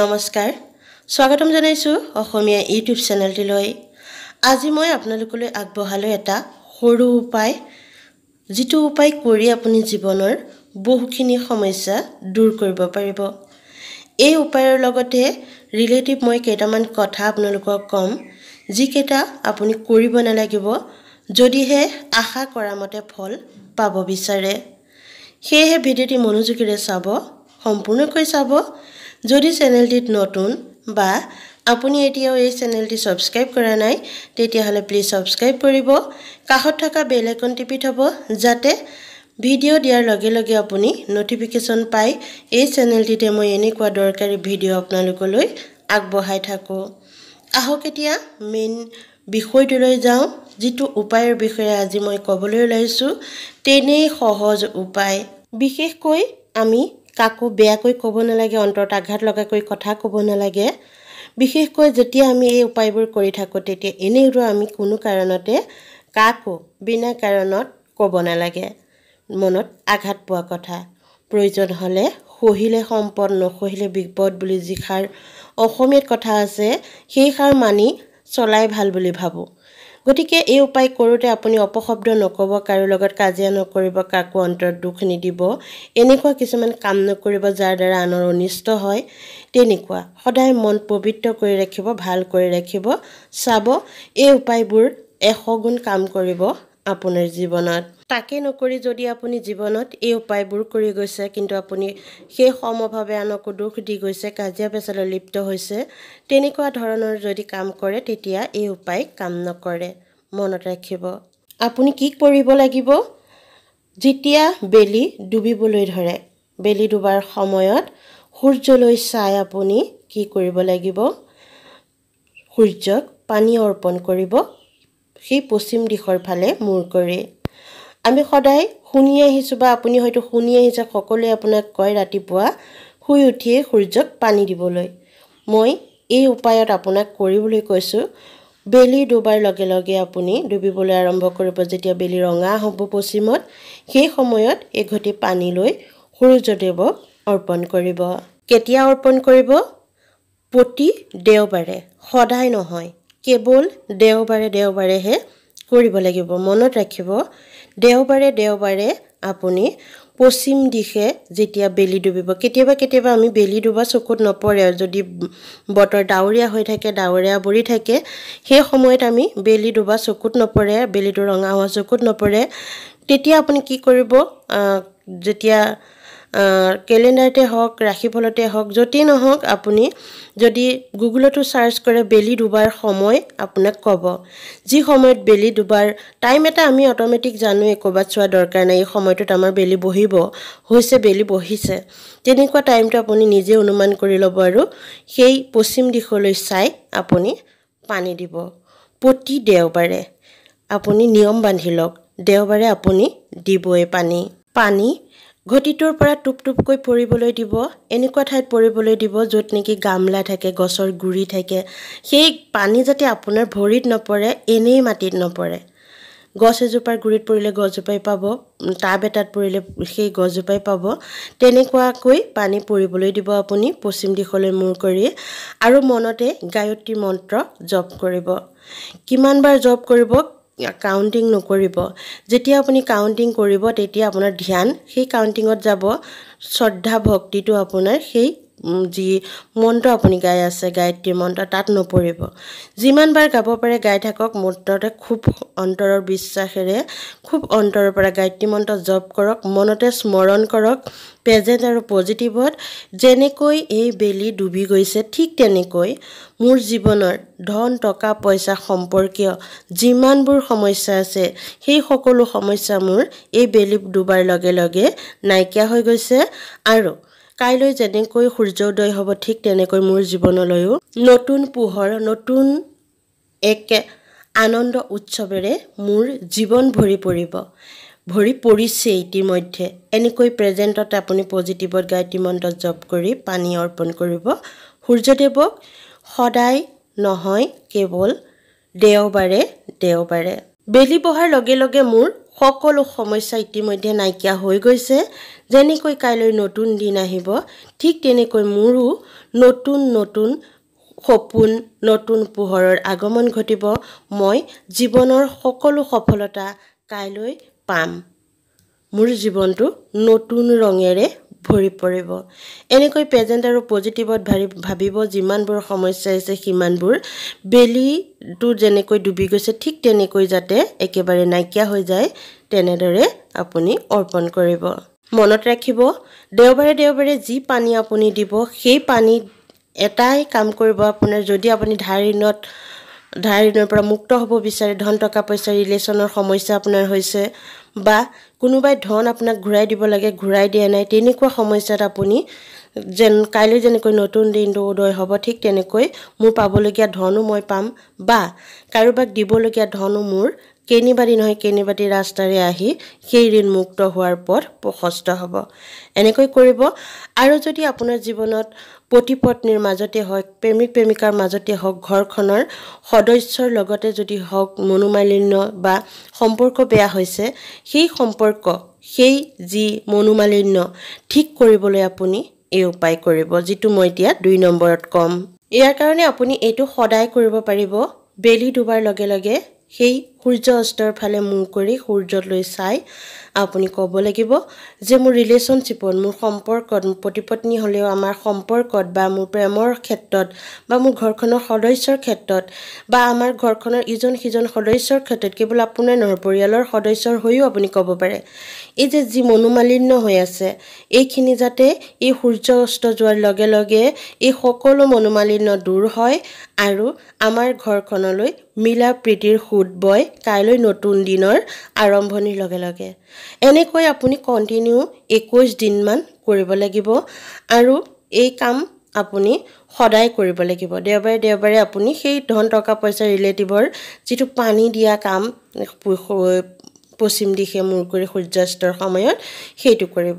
নমস্কাৰ স্বাগতম জনাইছোঁ অসমীয়া ইউটিউব চেনেলটিলৈ আজি মই আপোনালোকলৈ আগবঢ়ালোঁ এটা সৰু উপায় যিটো উপায় কৰি আপুনি জীৱনৰ বহুখিনি সমস্যা দূৰ কৰিব পাৰিব এই উপায়ৰ লগতে ৰিলেটিভ মই কেইটামান কথা আপোনালোকক ক'ম যিকেইটা আপুনি কৰিব নালাগিব যদিহে আশা কৰা মতে ফল পাব বিচাৰে সেয়েহে ভিডিঅ'টি মনোযোগেৰে চাব সম্পূৰ্ণকৈ চাব যদি চেনেলটিত নতুন বা আপুনি এতিয়াও এই চেনেলটি ছাবস্ক্ৰাইব কৰা নাই তেতিয়াহলে প্লিজ ছাবস্ক্ৰাইব কৰিব কাষত থকা বেল আইকন টিপি থব যাতে ভিডিঅ' দিয়াৰ লগে লগে আপুনি ন'টিফিকেশ্যন পাই এই চেনেলটিতে মই এনেকুৱা দৰকাৰী ভিডিঅ' আপোনালোকলৈ আগবঢ়াই থাকোঁ আহক এতিয়া মেইন বিষয়টোলৈ যাওঁ যিটো উপায়ৰ বিষয়ে আজি মই ক'বলৈ ওলাইছোঁ তেনেই সহজ উপায় বিশেষকৈ আমি কাকো বেয়াকৈ ক'ব নালাগে অন্তৰত আঘাত লগাকৈ কথা ক'ব নালাগে বিশেষকৈ যেতিয়া আমি এই উপায়বোৰ কৰি থাকোঁ তেতিয়া এনেইতো আমি কোনো কাৰণতে কাকো বিনা কাৰণত ক'ব নালাগে মনত আঘাত পোৱা কথা প্ৰয়োজন হ'লে সহিলে সম্পদ নসহিলে বিপদ বুলি যি সাৰ অসমীয়াত কথা আছে সেই সাৰ মানি চলাই ভাল বুলি ভাবোঁ গতিকে এই উপায় কৰোঁতে আপুনি অপশব্দ নক'ব কাৰো লগত কাজিয়া নকৰিব কাকো অন্তৰত দুখ নিদিব এনেকুৱা কিছুমান কাম নকৰিব যাৰ দ্বাৰা আনৰ অনিষ্ট হয় তেনেকুৱা সদায় মন পবিত্ৰ কৰি ৰাখিব ভাল কৰি ৰাখিব চাব এই উপায়বোৰ এশ গুণ কাম কৰিব আপোনাৰ জীৱনত তাকে নকৰি যদি আপুনি জীৱনত এই উপায়বোৰ কৰি গৈছে কিন্তু আপুনি সেই সমভাৱে আনকো দুখ দি গৈছে কাজিয়া পেচালে লিপ্ত হৈছে তেনেকুৱা ধৰণৰ যদি কাম কৰে তেতিয়া এই উপায় কাম নকৰে মনত ৰাখিব আপুনি কি কৰিব লাগিব যেতিয়া বেলি ডুবিবলৈ ধৰে বেলি ডুবাৰ সময়ত সূৰ্যলৈ চাই আপুনি কি কৰিব লাগিব সূৰ্যক পানী অৰ্পণ কৰিব সেই পশ্চিম দিশৰ ফালে মূৰ কৰি আমি সদায় শুনি আহিছোঁ বা আপুনি হয়তো শুনি আহিছে সকলোৱে আপোনাক কয় ৰাতিপুৱা শুই উঠিয়েই সূৰ্যক পানী দিবলৈ মই এই উপায়ত আপোনাক কৰিবলৈ কৈছোঁ বেলি ডুবাৰ লগে লগে আপুনি ডুবিবলৈ আৰম্ভ কৰিব যেতিয়া বেলি ৰঙা হ'ব পশ্চিমত সেই সময়ত এঘটি পানী লৈ সূৰ্যদেৱক অৰ্পণ কৰিব কেতিয়া অৰ্পণ কৰিব প্ৰতি দেওবাৰে সদায় নহয় কেৱল দেওবাৰে দেওবাৰেহে কৰিব লাগিব মনত ৰাখিব দেওবাৰে দেওবাৰে আপুনি পশ্চিম দিশে যেতিয়া বেলি ডুবিব কেতিয়াবা কেতিয়াবা আমি বেলি ডুবা চকুত নপৰে যদি বতৰ ডাৱৰীয়া হৈ থাকে ডাৱৰীয়া বৰি থাকে সেই সময়ত আমি বেলি ডুবা চকুত নপৰে বেলিটো ৰঙা হোৱা চকুত নপৰে তেতিয়া আপুনি কি কৰিব যেতিয়া কেলেণ্ডাৰতে হওক ৰাশিফলতে হওক য'তেই নহওক আপুনি যদি গুগলতো চাৰ্চ কৰে বেলি ডুবাৰ সময় আপোনাক ক'ব যি সময়ত বেলি ডুবাৰ টাইম এটা আমি অট'মেটিক জানোৱে ক'ৰবাত চোৱা দৰকাৰ নাই এই সময়টোত আমাৰ বেলি বহিব হৈছে বেলি বহিছে তেনেকুৱা টাইমটো আপুনি নিজে অনুমান কৰি ল'ব আৰু সেই পশ্চিম দিশলৈ চাই আপুনি পানী দিব প্ৰতি দেওবাৰে আপুনি নিয়ম বান্ধি লওক দেওবাৰে আপুনি দিবই পানী পানী ঘটিটোৰ পৰা টুপ টুপকৈ পৰিবলৈ দিব এনেকুৱা ঠাইত পৰিবলৈ দিব য'ত নেকি গামলা থাকে গছৰ গুৰি থাকে সেই পানী যাতে আপোনাৰ ভৰিত নপৰে এনেই মাটিত নপৰে গছ এজোপাৰ গুৰিত পৰিলে গছজোপাই পাব টাব এটাত পৰিলে সেই গছজোপাই পাব তেনেকুৱাকৈ পানী পৰিবলৈ দিব আপুনি পশ্চিম দিশলৈ মূৰ কৰি আৰু মনতে গায়ত্ৰী মন্ত্ৰ জপ কৰিব কিমানবাৰ জপ কৰিব কাউণ্টিং নকৰিব যেতিয়া আপুনি কাউণ্টিং কৰিব তেতিয়া আপোনাৰ ধ্যান সেই কাউণ্টিঙত যাব শ্ৰদ্ধা ভক্তিটো আপোনাৰ সেই যি মন্ত্ৰ আপুনি গাই আছে গায়ত্ৰী মন্ত্ৰ তাত নপৰিব যিমানবাৰ গাব পাৰে গাই থাকক মন্ত্ৰতে খুব অন্তৰৰ বিশ্বাসেৰে খুব অন্তৰৰ পৰা গায়ত্ৰী মন্ত্ৰ জপ কৰক মনতে স্মৰণ কৰক প্ৰেজেণ্ট আৰু পজিটিভত যেনেকৈ এই বেলি ডুবি গৈছে ঠিক তেনেকৈ মোৰ জীৱনৰ ধন টকা পইচা সম্পৰ্কীয় যিমানবোৰ সমস্যা আছে সেই সকলো সমস্যা মোৰ এই বেলি ডুবাৰ লগে লগে নাইকিয়া হৈ গৈছে আৰু কাইলৈ যেনেকৈ সূৰ্য উদয় হ'ব ঠিক তেনেকৈ মোৰ জীৱনলৈও নতুন পোহৰ নতুন এক আনন্দ উৎসৱেৰে মোৰ জীৱন ভৰি পৰিব ভৰি পৰিছে ইতিমধ্যে এনেকৈ প্ৰেজেণ্টত আপুনি পজিটিভত গায়ত্ৰী মন্ত্ৰ জপ কৰি পানী অৰ্পণ কৰিব সূৰ্যদেৱক সদায় নহয় কেৱল দেওবাৰে দেওবাৰে বেলি বহাৰ লগে লগে মোৰ সকলো সমস্যা ইতিমধ্যে নাইকিয়া হৈ গৈছে যেনেকৈ কাইলৈ নতুন দিন আহিব ঠিক তেনেকৈ মোৰো নতুন নতুন সপোন নতুন পোহৰৰ আগমন ঘটিব মই জীৱনৰ সকলো সফলতা কাইলৈ পাম মোৰ জীৱনটো নতুন ৰঙেৰে ভৰি পৰিব এনেকৈ প্ৰেজেণ্ট আৰু পজিটিভত ভাবি ভাবিব যিমানবোৰ সমস্যা আছে সিমানবোৰ বেলিটো যেনেকৈ ডুবি গৈছে ঠিক তেনেকৈ যাতে একেবাৰে নাইকিয়া হৈ যায় তেনেদৰে আপুনি অৰ্পণ কৰিব মনত ৰাখিব দেওবাৰে দেওবাৰে যি পানী আপুনি দিব সেই পানী এটাই কাম কৰিব আপোনাৰ যদি আপুনি ধাৰ ঋণত ধাৰ ঋণৰ পৰা মুক্ত হ'ব বিচাৰে ধন টকা পইচা ৰিলেশ্যনৰ সমস্যা আপোনাৰ হৈছে বা কোনোবাই ধন আপোনাক ঘূৰাই দিব লাগে ঘূৰাই দিয়া নাই তেনেকুৱা সমস্যাত আপুনি যেন কাইলৈ যেনেকৈ নতুন দিনটো উদয় হ'ব ঠিক তেনেকৈ মোৰ পাবলগীয়া ধনো মই পাম বা কাৰোবাক দিবলগীয়া ধনো মোৰ কেনিবাদি নহয় কেনিবাদী ৰাস্তাৰে আহি সেই ঋণ মুক্ত হোৱাৰ পথ প্ৰশস্ত হ'ব এনেকৈ কৰিব আৰু যদি আপোনাৰ জীৱনত পতি পত্নীৰ মাজতে হওক প্ৰেমিক প্ৰেমিকাৰ মাজতে হওক ঘৰখনৰ সদস্যৰ লগতে যদি হওক মনোমালিন্য বা সম্পৰ্ক বেয়া হৈছে সেই সম্পৰ্ক সেই যি মনোমালিন্য ঠিক কৰিবলৈ আপুনি এই উপায় কৰিব যিটো মই এতিয়া দুই নম্বৰত ক'ম ইয়াৰ কাৰণে আপুনি এইটো সদায় কৰিব পাৰিব বেলি ডুবাৰ লগে লগে সেই সূৰ্য অস্তৰ ফালে মূৰ কৰি সূৰ্যলৈ চাই আপুনি ক'ব লাগিব যে মোৰ ৰিলেশ্যনশ্বিপত মোৰ সম্পৰ্কত পতি পত্নী হ'লেও আমাৰ সম্পৰ্কত বা মোৰ প্ৰেমৰ ক্ষেত্ৰত বা মোৰ ঘৰখনৰ সদস্যৰ ক্ষেত্ৰত বা আমাৰ ঘৰখনৰ ইজন সিজন সদস্যৰ ক্ষেত্ৰত কেৱল আপোনাৰ নহয় পৰিয়ালৰ সদস্যৰ হৈও আপুনি ক'ব পাৰে এই যে যি মনোমালিন্য হৈ আছে এইখিনি যাতে এই সূৰ্য অস্ত যোৱাৰ লগে লগে এই সকলো মনোমালিন্য দূৰ হয় আৰু আমাৰ ঘৰখনলৈ মিলা প্ৰীতিৰ সোঁত বয় কাইলৈ নতুন দিনৰ আৰম্ভণিৰ লগে লগে এনেকৈ আপুনি কণ্টিনিউ একৈছ দিনমান কৰিব লাগিব আৰু এই কাম আপুনি সদায় কৰিব লাগিব দেওবাৰে দেওবাৰে আপুনি সেই ধন টকা পইচা ৰিলেটিভৰ যিটো পানী দিয়া কাম পশ্চিম দিশে মূৰ কৰি সূৰ্যাস্তৰ সময়ত সেইটো কৰিব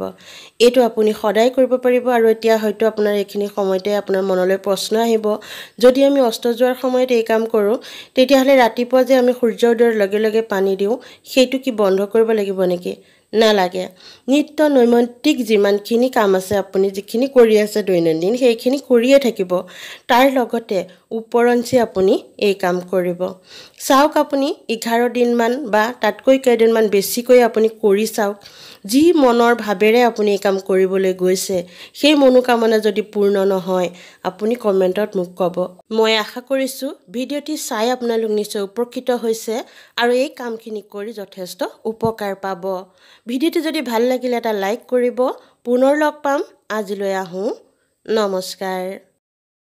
এইটো আপুনি সদায় কৰিব পাৰিব আৰু এতিয়া হয়তো আপোনাৰ এইখিনি সময়তে আপোনাৰ মনলৈ প্ৰশ্ন আহিব যদি আমি অস্ত যোৱাৰ সময়ত এই কাম কৰোঁ তেতিয়াহ'লে ৰাতিপুৱা যে আমি সূৰ্যৰ দৰে লগে লগে পানী দিওঁ সেইটো কি বন্ধ কৰিব লাগিব নেকি নালাগে নিত্য নৈমন্তিক যিমানখিনি কাম আছে আপুনি যিখিনি কৰি আছে দৈনন্দিন সেইখিনি কৰিয়ে থাকিব তাৰ লগতে ওপৰঞ্চি আপুনি এই কাম কৰিব চাওক আপুনি এঘাৰ দিনমান বা তাতকৈ কেইদিনমান বেছিকৈ আপুনি কৰি চাওক যি মনৰ ভাৱেৰে আপুনি এই কাম কৰিবলৈ গৈছে সেই মনোকামনা যদি পূৰ্ণ নহয় আপুনি কমেণ্টত মোক ক'ব মই আশা কৰিছোঁ ভিডিঅ'টি চাই আপোনালোক নিশ্চয় উপকৃত হৈছে আৰু এই কামখিনি কৰি যথেষ্ট উপকাৰ পাব ভিডিঅ'টো যদি ভাল লাগিলে এটা লাইক কৰিব পুনৰ লগ পাম আজিলৈ আহোঁ নমস্কাৰ